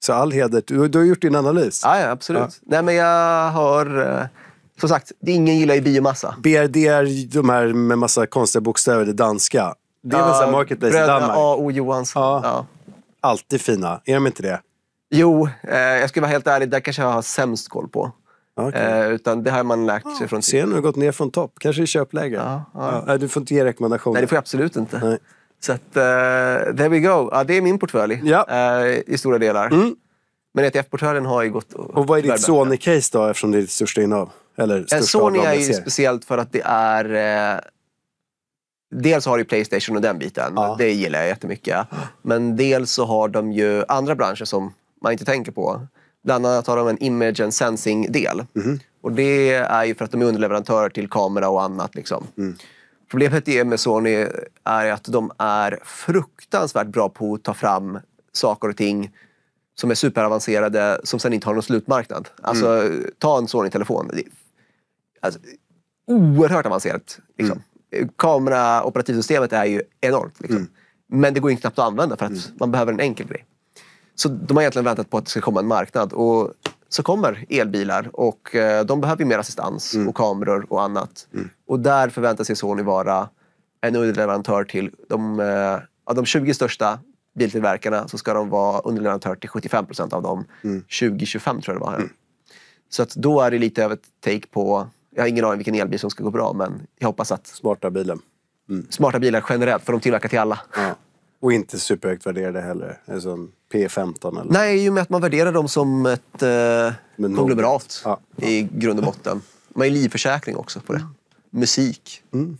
Så all heder. Du, du har gjort din analys. Ja, ja absolut. Ja. Nej, men jag har... Eh, som sagt, ingen gillar ju biomassa. BRD är de här med massa konstiga bokstäver, det danska. Det är ja, väl såhär marketplace bröderna i Danmark? A. O. Johansson. Ja. ja. Alltid fina. Är de inte det? Jo, eh, jag ska vara helt ärlig. Där kanske jag har sämst koll på. Okay. Eh, utan det har man lärt sig ah, från... Ser du, har gått ner från topp. Kanske i köpläge. Ja, ja. Eh, du får inte ge rekommendationer. Nej, det får jag absolut inte. Nej. Så att, uh, there we go. Ja, det är min portfölj ja. uh, i stora delar. Mm. Men ETF-portföljen har ju gått... Och, och vad är ditt Sony-case då, eftersom det är ditt största innehav? Eller eh, största Sony är ju speciellt för att det är... Uh, dels har de Playstation och den biten. Ja. Det gillar jag jättemycket. Men dels så har de ju andra branscher som man inte tänker på. Bland annat har de en image and sensing-del. Mm. Och det är ju för att de är underleverantörer till kamera och annat. Liksom. Mm. Problemet är med Sony är att de är fruktansvärt bra på att ta fram saker och ting som är superavancerade som sen inte har någon slutmarknad. Alltså, mm. ta en Sony-telefon. Alltså, oerhört avancerat. Liksom. Mm. Kameraoperativsystemet är ju enormt. Liksom. Mm. Men det går ju knappt att använda för att mm. man behöver en enkel grej. Så de har egentligen väntat på att det ska komma en marknad. Och så kommer elbilar och eh, de behöver mer assistans mm. och kameror och annat. Mm. Och där förväntar sig Sony vara en underleverantör till de, eh, av de 20 största biltillverkarna så ska de vara underleverantör till 75 procent av dem. Mm. 2025 tror jag det var. Här. Mm. Så att då är det lite av ett take på, jag har ingen aning vilken elbil som ska gå bra men jag hoppas att... Smarta bilen. Mm. Smarta bilar generellt, för de tillverkar till alla. Ja. Och inte superhögt värderade heller. Alltså P15 eller? Nej, i och med att man värderar dem som ett eh, konglomerat ja. i grund och botten. Man har ju livförsäkring också på det. Mm. Musik. Mm.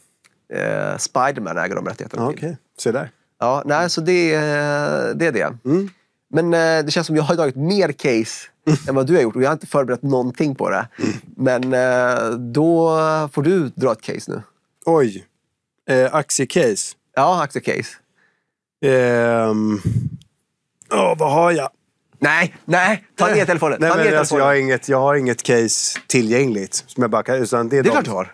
Eh, Spiderman äger de rättigheterna ah, till. Okej, okay. se där. Ja, nej, så det, det är det. Mm. Men eh, det känns som jag har dragit mer case än vad du har gjort och jag har inte förberett någonting på det. Mm. Men eh, då får du dra ett case nu. Oj! Eh, aktiecase? Ja, aktiecase. Ehm... Ja, vad har jag? Nej, nej, ta ner telefonen. Nej, ta ner telefonen. Alltså, jag, har inget, jag har inget case tillgängligt. Som jag bara utan det är, det är klart du har.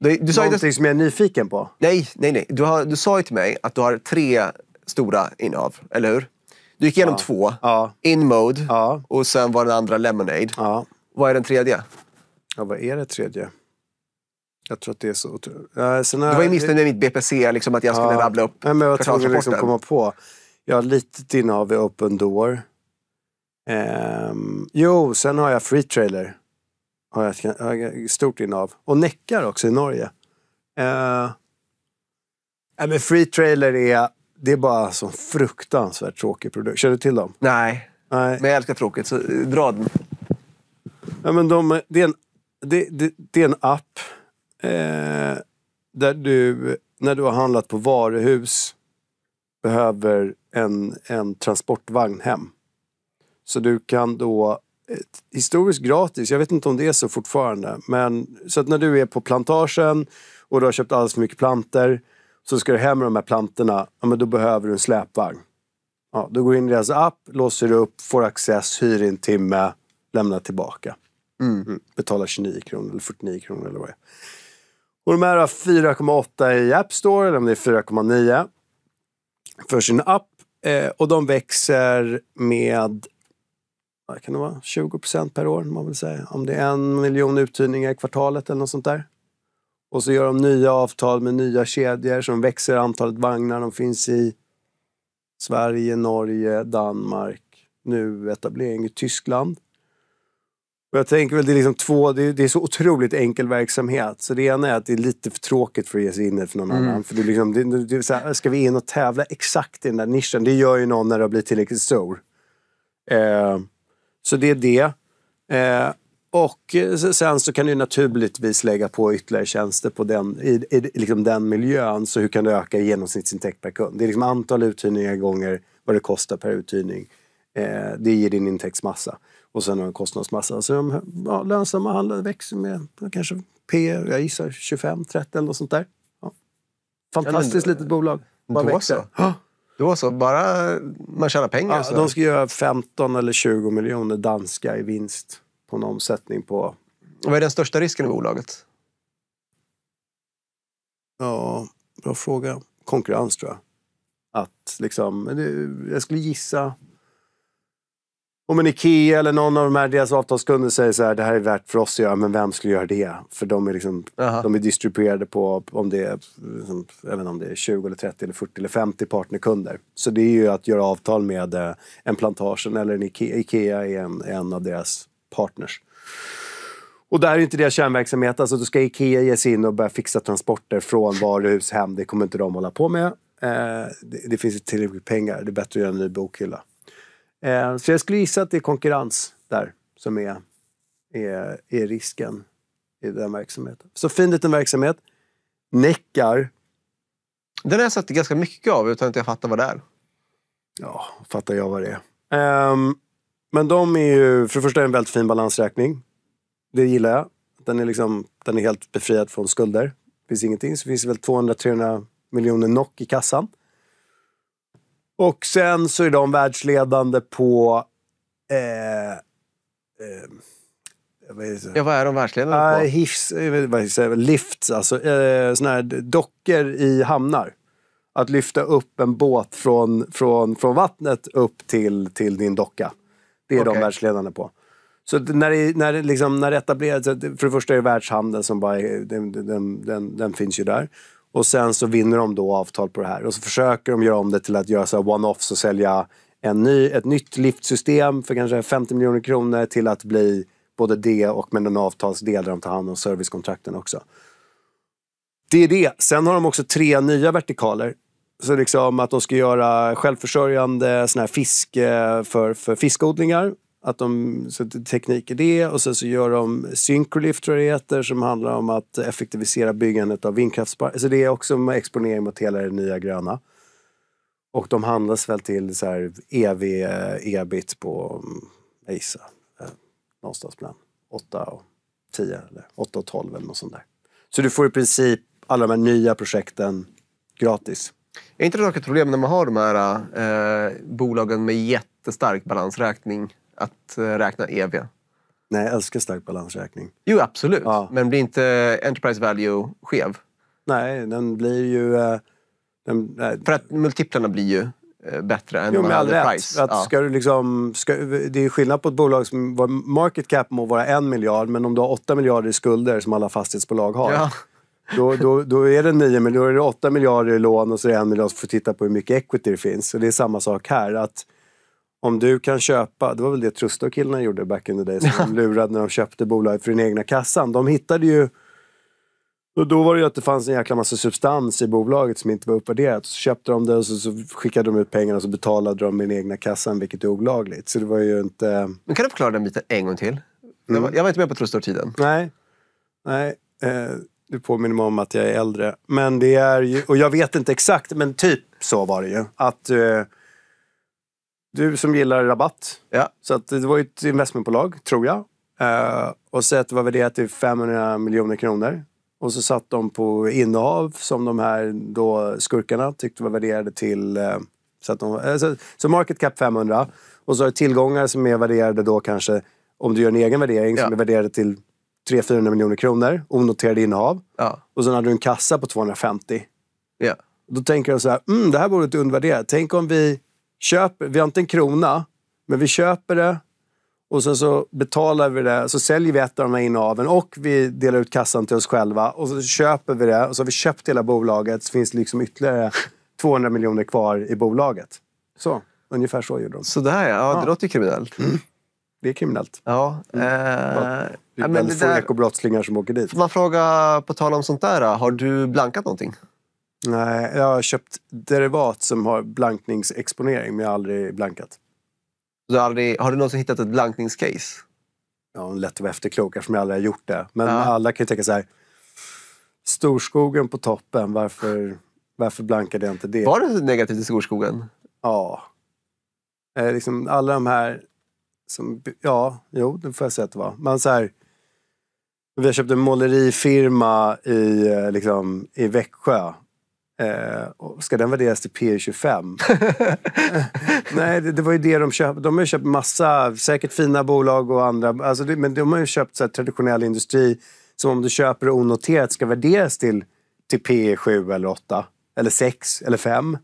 Du, du sa Någonting det... som jag är nyfiken på. Nej, nej, nej. Du, har, du sa ju till mig att du har tre stora innehav, eller hur? Du gick igenom ja. två. Ja. In mode ja. och sen var den andra Lemonade. Vad är den tredje? Ja, vad är det tredje? Jag tror att det är så otroligt. Ja, du var ju missnöjd med mitt BPC, liksom att jag skulle rabbla upp nej, men Jag var tvungen att liksom komma på. Jag har litet innehav i Open Door. Um, jo, sen har jag Free Trailer. Har jag, ett, har jag stort innehav. Och Neckar också i Norge. Uh, nej, men Free Trailer är, det är bara så fruktansvärt tråkig produkt. Känner du till dem? Nej, nej. men jag älskar tråkigt. Så eh, dra den. Ja, men de, det, är en, det, det, det är en app eh, där du, när du har handlat på varuhus, behöver en, en transportvagn hem. Så du kan då eh, historiskt gratis, jag vet inte om det är så fortfarande, men så att när du är på plantagen och du har köpt alldeles för mycket planter så ska du hem med de här plantorna, ja, men då behöver du en släpvagn. Ja, du går in i deras app, låser upp, får access, hyr en timme, lämnar tillbaka. Mm. Mm. Betalar 29 kronor eller 49 kronor eller vad det är. Och de här har 4,8 i App Store, eller om det är 4,9 för sin app. Eh, och de växer med vad kan det vara, 20 per år, man vill säga. Om det är en miljon uthyrningar i kvartalet eller något sånt där. Och så gör de nya avtal med nya kedjor som växer antalet vagnar. De finns i Sverige, Norge, Danmark, nu etablering i Tyskland. Och jag tänker väl, det är, liksom två, det är, det, är, så otroligt enkel verksamhet. Så det ena är att det är lite för tråkigt för att ge sig in i för någon mm. annan. För det är liksom, det, det, så här, ska vi in och tävla exakt i den där nischen? Det gör ju någon när det har blivit tillräckligt stor. Eh, så det är det. Eh, och sen så kan du naturligtvis lägga på ytterligare tjänster på den, i, i liksom den miljön. Så hur kan du öka genomsnittsintäkt per kund? Det är liksom antal uthyrningar gånger vad det kostar per uthyrning. Eh, det ger din intäktsmassa. Och sen har de kostnadsmassa. Så de ja, lönsamma handlar växer med kanske P, jag gissar 25, 30 eller något sånt där. Ja. Fantastiskt litet bolag. Bara då Så. Då så, bara man tjänar pengar. Ja, så. De ska göra 15 eller 20 miljoner danska i vinst på en omsättning på... Vad är den största risken i bolaget? Ja, bra fråga. Konkurrens tror jag. Att liksom, jag skulle gissa om en IKEA eller någon av de här deras avtalskunder säger så här, det här är värt för oss att göra, men vem skulle göra det? För de är, liksom, de är distribuerade på, om det, är, liksom, även om det är 20, eller 30, eller 40 eller 50 partnerkunder. Så det är ju att göra avtal med eh, en Plantagen eller en IKEA, IKEA är en, en av deras partners. Och det här är inte deras kärnverksamhet. Alltså, då ska IKEA ge sig in och börja fixa transporter från varuhus hem. Det kommer inte de hålla på med. Eh, det, det finns tillräckligt pengar. Det är bättre att göra en ny bokhylla. Eh, så jag skulle gissa att det är konkurrens där som är, är, är risken i den verksamheten. Så fin liten verksamhet. Neckar. Den har jag sett ganska mycket av utan att jag fattar vad det är. Ja, fattar jag vad det är. Um, men de är ju, för det första är en väldigt fin balansräkning. Det gillar jag. Den är, liksom, den är helt befriad från skulder. Det finns ingenting. Så det finns väl 200-300 miljoner nock i kassan. Och sen så är de världsledande på... Eh, eh, Ja, vad är de världsledande på? Uh, hifs, eh, vad lifts, alltså eh, såna här dockor i hamnar. Att lyfta upp en båt från, från, från vattnet upp till, till din docka. Det är okay. de världsledande på. Så när det, när det, liksom, när det etableras, för det första är det världshandeln som bara den, den, den, den finns ju där. Och sen så vinner de då avtal på det här och så försöker de göra om det till att göra one-offs och sälja en ny, ett nytt liftsystem för kanske 50 miljoner kronor till att bli både det och med en avtalsdel där de tar hand om servicekontrakten också. Det är det. Sen har de också tre nya vertikaler. Så liksom att de ska göra självförsörjande sån här fisk eh, för, för fiskodlingar. Att de sätter teknik i det och sen så gör de Syncrolift tror jag det heter, som handlar om att effektivisera byggandet av vindkraftsparker. Så det är också med exponering mot hela det nya gröna. Och de handlas väl till så här EV, ebit eh, e på, jag eh, någonstans mellan 8 och 10 eller 8 och 12 eller något sånt där. Så du får i princip alla de här nya projekten gratis. Är inte det dock ett problem när man har de här eh, bolagen med jättestark balansräkning att eh, räkna EV. Nej, jag älskar stark balansräkning. Jo, absolut. Ja. Men blir inte Enterprise Value skev? Nej, den blir ju... Eh, den, För att multiplarna blir ju eh, bättre än jo, med all rätt. Price. Att ja. ska du liksom, ska, det är skillnad på ett bolag som... Market cap må vara en miljard, men om du har åtta miljarder i skulder som alla fastighetsbolag har. Ja. Då, då, då, är det 9 miljarder, 8 miljarder i lån och så är det en miljard som får titta på hur mycket equity det finns. Och det är samma sak här. att om du kan köpa, det var väl det Trustad-killarna gjorde back in the day, som de lurade när de köpte bolaget för den egna kassan. De hittade ju och då var det ju att det fanns en jäkla massa substans i bolaget som inte var uppvärderat. Så köpte de det och så, så skickade de ut pengarna och så betalade de med den egna kassan, vilket är olagligt. Så det var ju inte... Men kan du förklara den biten en gång till? Mm. jag var inte med på Trustor-tiden. Nej. Nej. Eh, du påminner mig om att jag är äldre. Men det är ju, och jag vet inte exakt, men typ så var det ju. Att... Eh, du som gillar rabatt. Ja. Så att det var ju ett investmentbolag, tror jag. Eh, och sett var värderat till 500 miljoner kronor. Och så satt de på innehav som de här då skurkarna tyckte var värderade till... Eh, så, att de, eh, så, så market cap 500. Och så har du tillgångar som är värderade då kanske, om du gör en egen värdering, ja. som är värderade till 300-400 miljoner kronor, onoterade innehav. Ja. Och sen hade du en kassa på 250. Ja. Då tänker de så här, mm, det här borde inte undervärdera. Tänk om vi köper, vi har inte en krona, men vi köper det och sen så betalar vi det, så säljer vi ett av de här innehaven och vi delar ut kassan till oss själva och så köper vi det och så har vi köpt hela bolaget så finns det liksom ytterligare 200 miljoner kvar i bolaget. Så, ungefär så gjorde de. Sådär ja, ja. det låter ju kriminellt. Mm. Det är kriminellt. Ja. Mm. Eh, det är väldigt få ekobrottslingar som åker dit. Får Man fråga, på tal om sånt där, har du blankat någonting? Nej, jag har köpt derivat som har blankningsexponering, men jag har aldrig blankat. Du har, aldrig, har du någonsin hittat ett blankningscase? Ja, lätt att vara efterklok eftersom jag aldrig har gjort det. Men ja. alla kan ju tänka så här. Storskogen på toppen, varför, varför blankade jag inte det? Var det negativt i storskogen? Ja. Eh, liksom alla de här som, ja, jo, det får jag säga att det var. Men så här, vi har köpt en målerifirma i, eh, liksom, i Växjö Eh, ska den värderas till P 25? E Nej, det, det, var ju det de köpte. De har ju köpt massa, säkert fina bolag och andra. Alltså det, men de har ju köpt så här, traditionell industri som om du köper onoterat ska värderas till, till P 7 e eller 8. Eller 6 eller 5.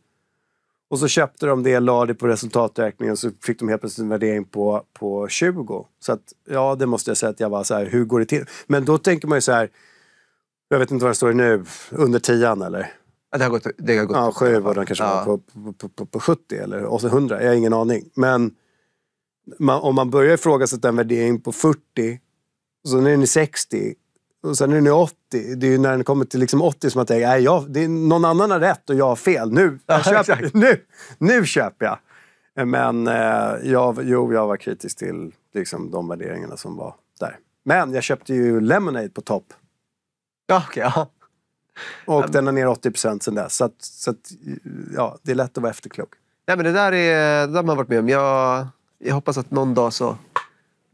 Och så köpte de det, la det på resultaträkningen så fick de helt plötsligt en värdering på, på 20. Så att, ja, det måste jag säga att jag var så här, hur går det till? Men då tänker man ju så här, jag vet inte vad det står nu, under tian eller? det har gått, det har gått ja, sju var den kanske ja. var på, på, på, på 70 eller 100. Jag har ingen aning. Men man, om man börjar ifrågasätta en värdering på 40, så är den i 60 och sen är den i 80. Det är ju när den kommer till liksom 80 som man tänker, nej, jag, det är, någon annan har rätt och jag har fel. Nu, jag ja, köper, nu, nu köper jag! Men eh, jag, jo, jag var kritisk till liksom, de värderingarna som var där. Men jag köpte ju Lemonade på topp. Ja, okay, ja. Och den är ner 80 procent sedan dess. Så, att, så att, ja, det är lätt att vara efterklok. Nej, men det där, är, det har man varit med om. Jag, jag hoppas att någon dag så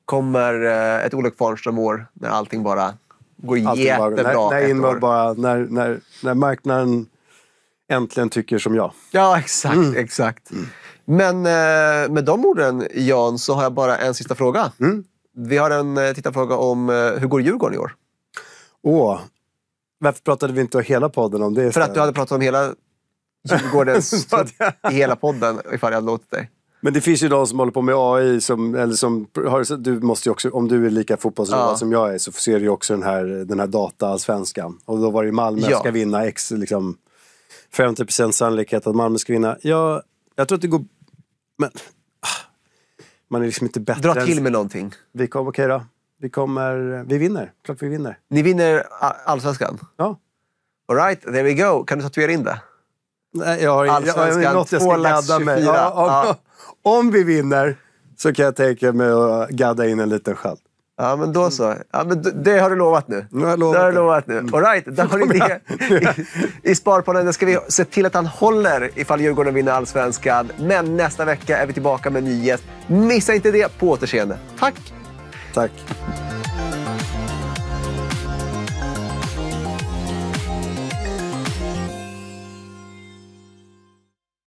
kommer eh, ett Olof Kvarnström-år när allting bara går allting jättebra. Bara, när, när, bara, när, när, när marknaden äntligen tycker som jag. Ja, exakt. Mm. exakt. Mm. Men eh, med de orden, Jan, så har jag bara en sista fråga. Mm. Vi har en eh, tittarfråga om hur går Djurgården i år? Åh, varför pratade vi inte hela podden om det? För att du hade pratat om hela Djurgårdens... i hela podden, ifall jag hade låtit dig. Men det finns ju de som håller på med AI, som, eller som har, du måste också, om du är lika fotbollsroad ja. som jag är så ser du ju också den här, den här data-svenskan. Och då var det Malmö ja. ska vinna X, liksom 50 sannolikhet att Malmö ska vinna. Jag, jag tror att det går... Men ah, man är liksom inte bättre. Dra till med någonting. Vi kom, okej okay då. Vi, kommer, vi vinner. Klart vi vinner. Ni vinner allsvenskan? Ja. Alright, there we go. Kan du tatuera in det? Nej, jag har, inget jag har något jag ska gadda med. Ja, om, ja. om, vi vinner så kan jag tänka mig att gadda in en liten sköld. Ja, men då så. Ja, men det har du lovat nu. Nu har jag lovat det. Har du lovat nu. All right, då har ni det i, i Sparpodden. ska vi se till att han håller ifall Djurgården vinner allsvenskan. Men nästa vecka är vi tillbaka med en ny gäst. Missa inte det. På återseende. Tack! ataque.